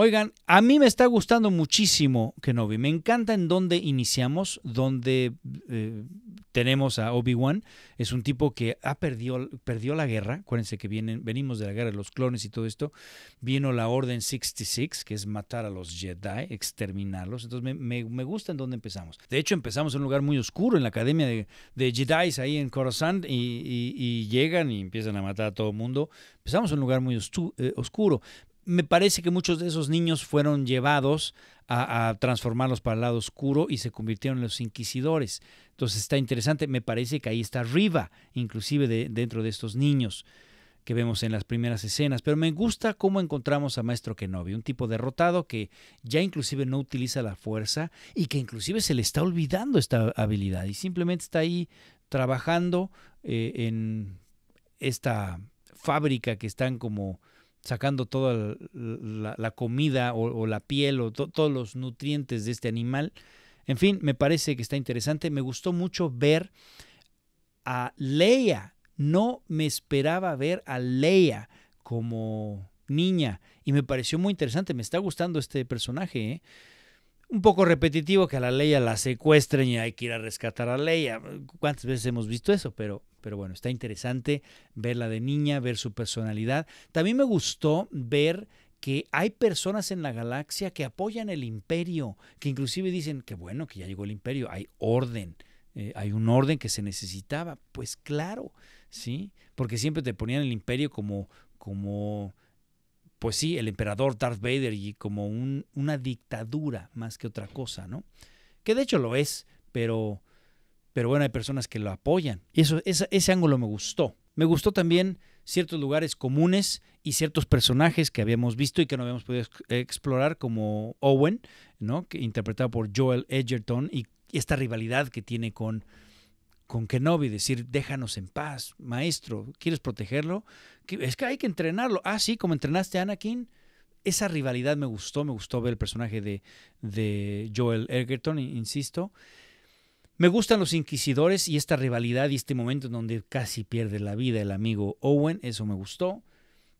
Oigan, a mí me está gustando muchísimo Kenobi. Me encanta en dónde iniciamos, dónde eh, tenemos a Obi-Wan. Es un tipo que ha perdido, perdió la guerra. Acuérdense que vienen, venimos de la guerra de los clones y todo esto. Vino la Orden 66, que es matar a los Jedi, exterminarlos. Entonces me, gusta en dónde empezamos. De hecho, empezamos en un lugar muy oscuro, en la Academia de, Jedi, ahí en Coruscant, y, y, llegan y empiezan a matar a todo el mundo. Empezamos en un lugar muy eh, oscuro me parece que muchos de esos niños fueron llevados a, transformarlos para el lado oscuro y se convirtieron en los inquisidores. Entonces está interesante, me parece que ahí está arriba, inclusive dentro de estos niños que vemos en las primeras escenas, pero me gusta cómo encontramos a Maestro Kenobi, un tipo derrotado que ya inclusive no utiliza la fuerza y que inclusive se le está olvidando esta habilidad y simplemente está ahí trabajando eh, en esta fábrica que están como sacando toda la, comida o, la piel o todos los nutrientes de este animal. En fin, me parece que está interesante. Me gustó mucho ver a Leia. No me esperaba ver a Leia como niña y me pareció muy interesante. Me está gustando este personaje. ¿eh? un poco repetitivo que a la Leia la secuestren y hay que ir a rescatar a Leia. ¿Cuántas veces hemos visto eso? Pero pero bueno, está interesante verla de niña, ver su personalidad. También me gustó ver que hay personas en la galaxia que apoyan el imperio, que inclusive dicen que bueno, que ya llegó el imperio, hay orden, eh, hay un orden que se necesitaba. Pues claro, ¿sí? Porque siempre te ponían el imperio como, como pues sí, el emperador Darth Vader y como una dictadura más que otra cosa, ¿no? Que de hecho lo es, pero pero bueno, hay personas que lo apoyan. Y eso, ese, ese ángulo me gustó. Me gustó también ciertos lugares comunes y ciertos personajes que habíamos visto y que no habíamos podido explorar, como Owen, ¿no? Que, interpretado por Joel Edgerton, y esta rivalidad que tiene con, con Kenobi, decir, déjanos en paz, maestro, ¿quieres protegerlo? Es que hay que entrenarlo. Ah, sí, como entrenaste a Anakin. Esa rivalidad me gustó, me gustó ver el personaje de, de Joel Edgerton, insisto. Me gustan los inquisidores y esta rivalidad y este momento en donde casi pierde la vida el amigo Owen, eso me gustó.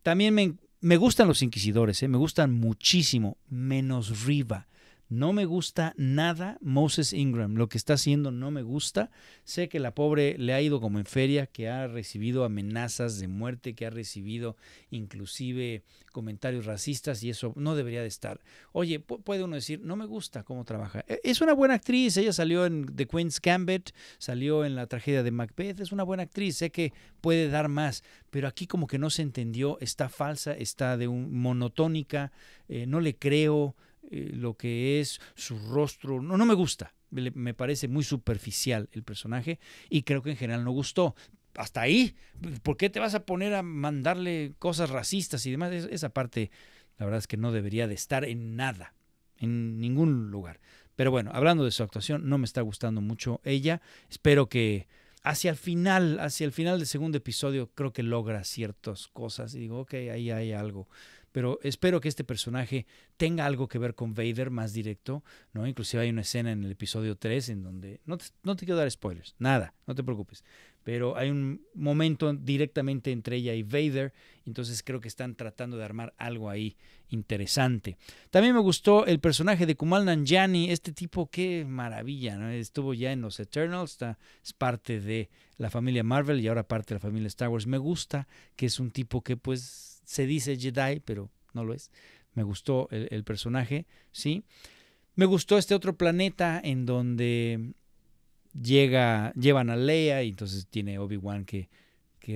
También me, gustan los inquisidores, ¿eh? me gustan muchísimo, menos Riva. No me gusta nada Moses Ingram. Lo que está haciendo no me gusta. Sé que la pobre le ha ido como en feria, que ha recibido amenazas de muerte, que ha recibido inclusive comentarios racistas y eso no debería de estar. Oye, puede uno decir, no me gusta cómo trabaja. E-, es una buena actriz. Ella salió en The Queen's Gambit, salió en la tragedia de Macbeth. Es una buena actriz. Sé que puede dar más, pero aquí como que no se entendió. Está falsa, está de un monotónica. Eh, no le creo. Eh, lo que es su rostro. No, no me gusta. Me, parece muy superficial el personaje y creo que en general no gustó. Hasta ahí, ¿por qué te vas a poner a mandarle cosas racistas y demás? esa parte, la verdad es que no debería de estar en nada, en ningún lugar. Pero bueno, hablando de su actuación, no me está gustando mucho ella. Espero que hacia el final, hacia el final del segundo episodio, creo que logra ciertas cosas. Y digo, ok, ahí hay algo. Pero espero que este personaje tenga algo que ver con Vader más directo, ¿no? Inclusive hay una escena en el episodio 3 en donde, no te, no te quiero dar spoilers, nada, no te preocupes pero hay un momento directamente entre ella y Vader, entonces creo que están tratando de armar algo ahí interesante. También me gustó el personaje de Kumal Nanjiani, este tipo qué maravilla, ¿no? estuvo ya en los Eternals, está, es parte de la familia Marvel y ahora parte de la familia Star Wars. Me gusta que es un tipo que pues se dice Jedi, pero no lo es. Me gustó el, el personaje, sí. Me gustó este otro planeta en donde llega, llevan a Leia y entonces tiene Obi-Wan que,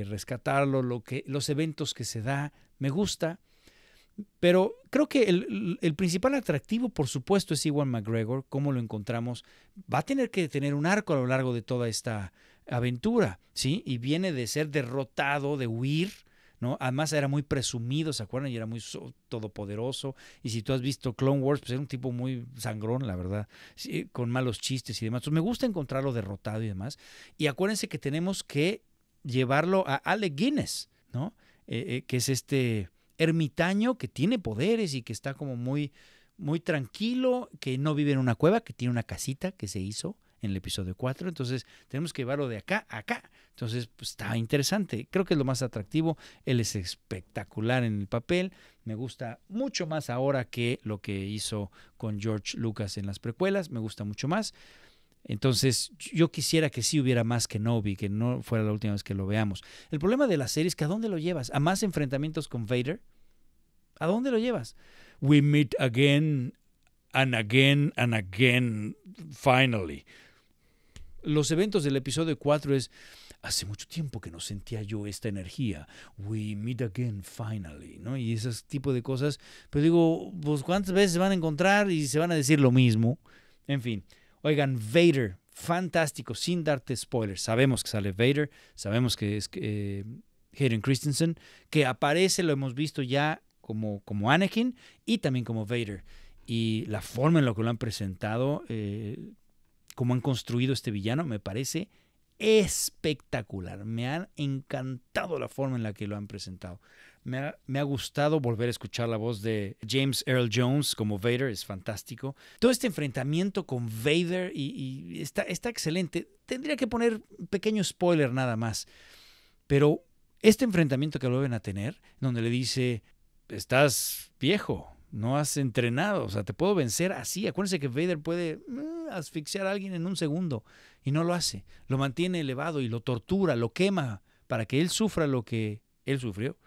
rescatarlo, lo que, los eventos que se da, me gusta. Pero creo que el, el, principal atractivo, por supuesto, es Iwan McGregor, cómo lo encontramos. Va a tener que tener un arco a lo largo de toda esta aventura, ¿sí? Y viene de ser derrotado, de huir, Además era muy presumido, ¿se acuerdan? Y era muy todopoderoso. Y si tú has visto Clone Wars, pues era un tipo muy sangrón, la verdad, con malos chistes y demás. Entonces, me gusta encontrarlo derrotado y demás. Y acuérdense que tenemos que llevarlo a Ale Guinness, ¿no? Eh, eh, que es este ermitaño que tiene poderes y que está como muy, muy tranquilo, que no vive en una cueva, que tiene una casita que se hizo, en el episodio 4. Entonces tenemos que llevarlo de acá a acá. Entonces pues, está interesante. Creo que es lo más atractivo. Él es espectacular en el papel. Me gusta mucho más ahora que lo que hizo con George Lucas en las precuelas. Me gusta mucho más. Entonces, yo quisiera que sí hubiera más que Novi, que no fuera la última vez que lo veamos. El problema de la serie es que ¿a dónde lo llevas? ¿A más enfrentamientos con Vader? ¿A dónde lo llevas? We meet again and again and again, finally los eventos del episodio 4 es, hace mucho tiempo que no sentía yo esta energía, we meet again finally, ¿no? Y ese tipo de cosas, pero digo, pues cuántas veces se van a encontrar y se van a decir lo mismo, en fin, oigan, Vader, fantástico, sin darte spoilers, sabemos que sale Vader, sabemos que es... Eh, Hayden Christensen, que aparece, lo hemos visto ya como, como Anakin y también como Vader. Y la forma en la que lo han presentado, eh, cómo han construido este villano me parece espectacular. Me ha encantado la forma en la que lo han presentado. Me ha, gustado volver a escuchar la voz de James Earl Jones como Vader, es fantástico. Todo este enfrentamiento con Vader y, está, está excelente. Tendría que poner un pequeño spoiler nada más. Pero este enfrentamiento que lo vuelven a tener, donde le dice, estás viejo, no has entrenado, o sea, te puedo vencer así. Acuérdense que Vader puede mm, asfixiar a alguien en un segundo y no lo hace. Lo mantiene elevado y lo tortura, lo quema para que él sufra lo que él sufrió.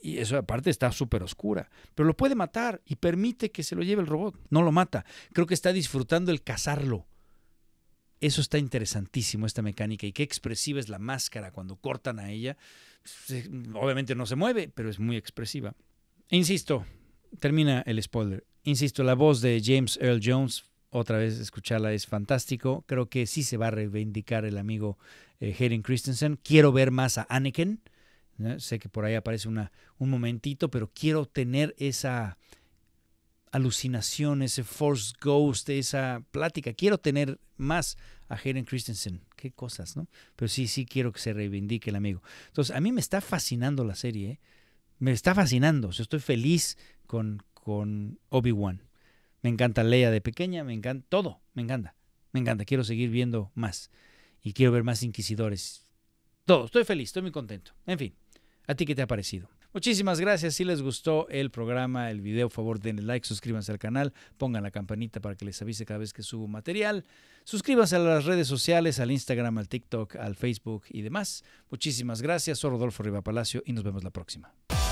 Y eso aparte está súper oscura. Pero lo puede matar y permite que se lo lleve el robot. No lo mata. Creo que está disfrutando el cazarlo. Eso está interesantísimo, esta mecánica. Y qué expresiva es la máscara cuando cortan a ella. Obviamente no se mueve, pero es muy expresiva. E insisto, termina el spoiler. Insisto, la voz de James Earl Jones, otra vez escucharla es fantástico. Creo que sí se va a reivindicar el amigo eh, Christensen. Quiero ver más a Anakin. Sé que por ahí aparece una, un momentito, pero quiero tener esa alucinación, ese force ghost, esa plática. Quiero tener más a Hayden Christensen. Qué cosas, ¿no? Pero sí, sí quiero que se reivindique el amigo. Entonces, a mí me está fascinando la serie. ¿eh? me está fascinando. O estoy feliz con, con Obi-Wan. Me encanta Leia de pequeña, me encanta todo, me encanta. Me encanta, quiero seguir viendo más. Y quiero ver más inquisidores. Todo, estoy feliz, estoy muy contento. En fin, ¿a ti qué te ha parecido? Muchísimas gracias. Si les gustó el programa, el video, por favor denle like, suscríbanse al canal, pongan la campanita para que les avise cada vez que subo material. Suscríbanse a las redes sociales, al Instagram, al TikTok, al Facebook y demás. Muchísimas gracias. Soy Rodolfo Riva Palacio y nos vemos la próxima.